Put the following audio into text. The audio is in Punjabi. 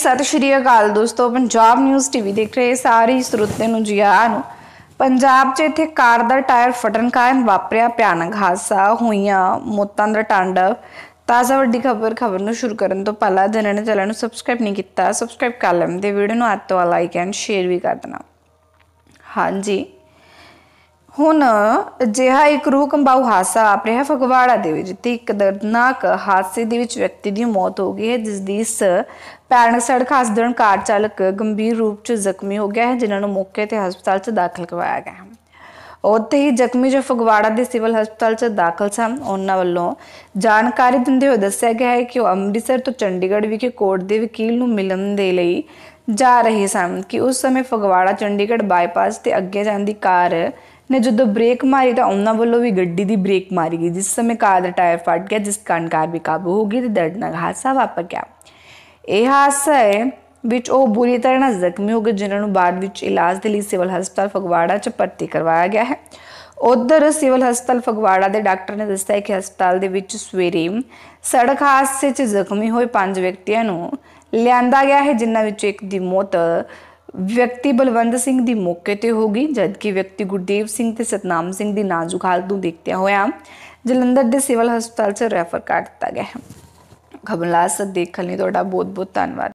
ਸਤਿ ਸ਼੍ਰੀ ਅਕਾਲ ਦੋਸਤੋ ਪੰਜਾਬ ਨਿਊਜ਼ ਟੀਵੀ ਦੇਖ ਰਹੇ ਸਾਰੇ ਸਰੋਤਿਆਂ ਨੂੰ ਜੀ ਆਇਆਂ ਨੂੰ ਪੰਜਾਬ 'ਚ ਇੱਥੇ ਕਾਰ ਦਾ ਟਾਇਰ ਫਟਣ ਕਾਰਨ ਵਾਪਰਿਆ ਭਿਆਨਕ ਹਾਦਸਾ ਹੋਈਆਂ ਮੋਤਾਂ ਦਾ ਟਾਂਡਵ ਤਾਜ਼ਾ ਵੱਡੀ ਖਬਰ ਖਬਰ ਨੂੰ ਸ਼ੁਰੂ ਕਰਨ ਤੋਂ ਪਹਿਲਾਂ ਜਿਨ੍ਹਾਂ ਨੇ ਚੈਨਲ ਨੂੰ ਸਬਸਕ੍ਰਾਈਬ ਨਹੀਂ ਕੀਤਾ ਸਬਸਕ੍ਰਾਈਬ ਕਰ ਲੈਣ ਦੇ ਵੀਡੀਓ ਨੂੰ ਅੱਤ ਤੋਂ ਲਾਈਕ ਐਂਡ ਸ਼ੇਅਰ ਵੀ ਕਰ ਦੇਣਾ ਹਾਂਜੀ ਹੁਣ ਅਜਿਹਾ ਇੱਕ ਰੂਕੰਬਾਉ ਹਾਦਸਾ ਵਾਪਰਿਆ ਹੈ ਫਗਵਾੜਾ ਦੇ ਵਿੱਚ ਤੇ ਇੱਕ ਦਰਦਨਾਕ ਹਾਦਸੇ ਦੇ ਵਿੱਚ ਵਿਅਕਤੀ ਦੀ ਮੌਤ ਹੋ ਗਈ ਹੈ ਜਿਸ ਦੀ ਇਸ ਭਿਆਨਕ ਸੜਕ ਹਾਦਸੇ ਕਾਰ ਚਾਲਕ ਗੰਭੀਰ ਰੂਪ 'ਚ ਜ਼ਖਮੀ ਹੋ ਗਿਆ ਹੈ ਜਿਨ੍ਹਾਂ ਨੂੰ ਮੌਕੇ ਤੇ ਹਸਪਤਾਲ 'ਚ ਦਾਖਲ ਕਰਵਾਇਆ ਗਿਆ ਹੈ ਉੱਥੇ ਹੀ ਜ਼ਖਮੀ ਜੋ ਫਗਵਾੜਾ ਦੇ ਸਿਵਲ ਹਸਪਤਾਲ 'ਚ ਦਾਖਲ ਸਨ ਉਹਨਾਂ ਵੱਲੋਂ ਜਾਣਕਾਰੀ ਦਿੰਦੇ ਹੋਏ ਦੱਸਿਆ ਗਿਆ ਹੈ ਕਿ ਉਹ ਅੰਮ੍ਰਿਤਸਰ ਤੋਂ ਚੰਡੀਗੜ੍ਹ ਵਿਖੇ ਕੋਰਟ ਦੇ ਵਕੀਲ ਨੂੰ ਮਿਲਣ ਦੇ ਲਈ ਜਾ ਰਹੇ ਸਨ ਕਿ ਉਸ ਸਮੇਂ ਫਗਵਾੜਾ ਚੰਡੀਗੜ੍ਹ ਬਾਈਪਾਸ ਤੇ ਅੱਗੇ ਜਾਂਦੀ ਕਾਰ ਨੇ ਜਦੋਂ ਬ੍ਰੇਕ ਮਾਰੀ ਤਾਂ ਉਹਨਾਂ ਵੱਲੋਂ ਵੀ ਗੱਡੀ ਦੀ ਬ੍ਰੇਕ ਮਾਰੀ ਗਈ ਜਿਸ ਸਮੇਂ ਕਾਰ ਦਾ ਟਾਇਰ ਫਟ ਗਿਆ ਜਿਸ ਕਾਰਨ ਕਾਰ ਕਾਬੂ ਹੋ ਗਈ ਤੇ ਦਰਦਨਾਕ ਹਾਦਸਾ ਵਾਪਰ ਗਿਆ ਇਹ ਹਾਦਸਾ ਹੈ ਵਿੱਚ ਉਹ ਬੁਰੀ ਤਰ੍ਹਾਂ ਜ਼ਖਮੀ ਹੋ ਗਏ ਜਿਨ੍ਹਾਂ ਨੂੰ ਬਾਅਦ ਵਿੱਚ ਇਲਾਜ ਦੇ ਲਈ ਸਿਵਲ ਹਸਪਤਾਲ ਫਗਵਾੜਾ 'ਚ ਭਰਤੀ ਕਰਵਾਇਆ ਗਿਆ ਹੈ ਉਧਰ ਸਿਵਲ ਹਸਪਤਾਲ ਫਗਵਾੜਾ ਦੇ ਡਾਕਟਰ ਨੇ ਦੱਸਿਆ ਕਿ ਹਸਪਤਾਲ ਦੇ ਵਿੱਚ ਸਵੇਰੇ ਸੜਕ ਹਾਦਸੇ 'ਚ ਜ਼ਖਮੀ ਹੋਏ ਪੰਜ ਵਿਅਕਤੀਆਂ ਨੂੰ ਲਿਆਂਦਾ ਗਿਆ ਹੈ ਜਿਨ੍ਹਾਂ ਵਿੱਚੋਂ ਇੱਕ ਦੀ ਮੌਤ ਵਿਅਕਤੀ ਬਲਵੰਦ ਸਿੰਘ ਦੀ ਮੌਕੇ ਤੇ ਹੋ ਗਈ ਕਿ ਵਿਅਕਤੀ ਗੁਰਦੇਵ ਸਿੰਘ ਤੇ ਸਤਨਾਮ ਸਿੰਘ ਦੀ ਨਾਜ਼ੁਕ ਹਾਲਤ ਨੂੰ ਦੇਖਦਿਆਂ ਹੋਇਆ ਜਲੰਧਰ ਦੇ ਸਿਵਲ ਹਸਪਤਾਲ 'ਚ ਰੈਫਰ ਕਰ ਦਿੱਤਾ ਗਿਆ ਹੈ ਖਬਰਲਾਸ ਦੇਖਣ ਲਈ ਤੁਹਾਡਾ ਬਹੁਤ ਬਹੁਤ ਧੰਨਵਾਦ